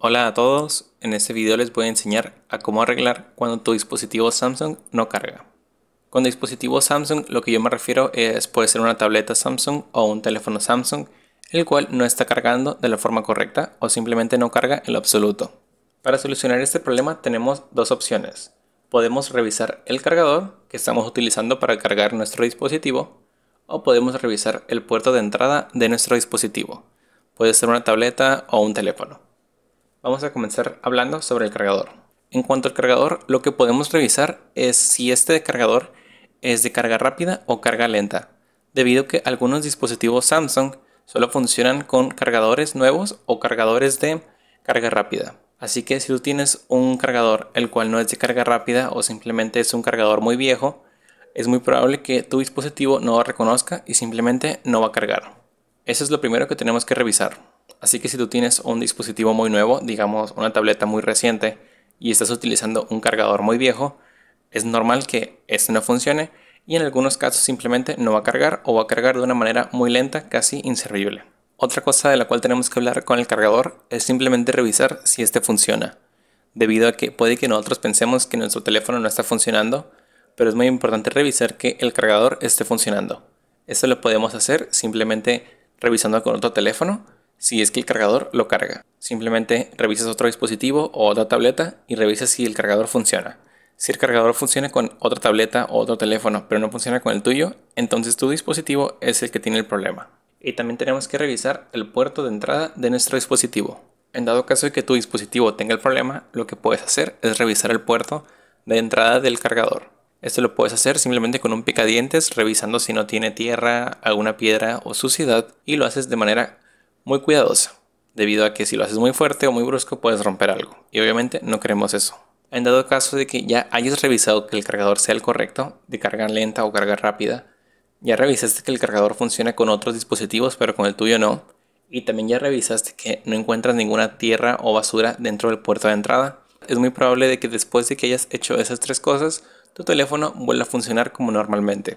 Hola a todos, en este video les voy a enseñar a cómo arreglar cuando tu dispositivo Samsung no carga. Con dispositivo Samsung lo que yo me refiero es puede ser una tableta Samsung o un teléfono Samsung, el cual no está cargando de la forma correcta o simplemente no carga en lo absoluto. Para solucionar este problema tenemos dos opciones. Podemos revisar el cargador que estamos utilizando para cargar nuestro dispositivo o podemos revisar el puerto de entrada de nuestro dispositivo. Puede ser una tableta o un teléfono. Vamos a comenzar hablando sobre el cargador. En cuanto al cargador, lo que podemos revisar es si este cargador es de carga rápida o carga lenta, debido a que algunos dispositivos Samsung solo funcionan con cargadores nuevos o cargadores de carga rápida. Así que si tú tienes un cargador el cual no es de carga rápida o simplemente es un cargador muy viejo, es muy probable que tu dispositivo no lo reconozca y simplemente no va a cargar. Eso es lo primero que tenemos que revisar. Así que si tú tienes un dispositivo muy nuevo, digamos una tableta muy reciente, y estás utilizando un cargador muy viejo, es normal que este no funcione y en algunos casos simplemente no va a cargar o va a cargar de una manera muy lenta, casi inservible. Otra cosa de la cual tenemos que hablar con el cargador es simplemente revisar si este funciona, debido a que puede que nosotros pensemos que nuestro teléfono no está funcionando, pero es muy importante revisar que el cargador esté funcionando. Esto lo podemos hacer simplemente revisando con otro teléfono si es que el cargador lo carga. Simplemente revisas otro dispositivo o otra tableta y revisas si el cargador funciona. Si el cargador funciona con otra tableta o otro teléfono, pero no funciona con el tuyo, entonces tu dispositivo es el que tiene el problema. Y también tenemos que revisar el puerto de entrada de nuestro dispositivo. En dado caso de que tu dispositivo tenga el problema, lo que puedes hacer es revisar el puerto de entrada del cargador. Esto lo puedes hacer simplemente con un picadientes, revisando si no tiene tierra, alguna piedra o suciedad, y lo haces de manera muy cuidadosa, debido a que si lo haces muy fuerte o muy brusco puedes romper algo, y obviamente no queremos eso. En dado caso de que ya hayas revisado que el cargador sea el correcto, de carga lenta o carga rápida, ya revisaste que el cargador funciona con otros dispositivos pero con el tuyo no, y también ya revisaste que no encuentras ninguna tierra o basura dentro del puerto de entrada, es muy probable de que después de que hayas hecho esas tres cosas, tu teléfono vuelva a funcionar como normalmente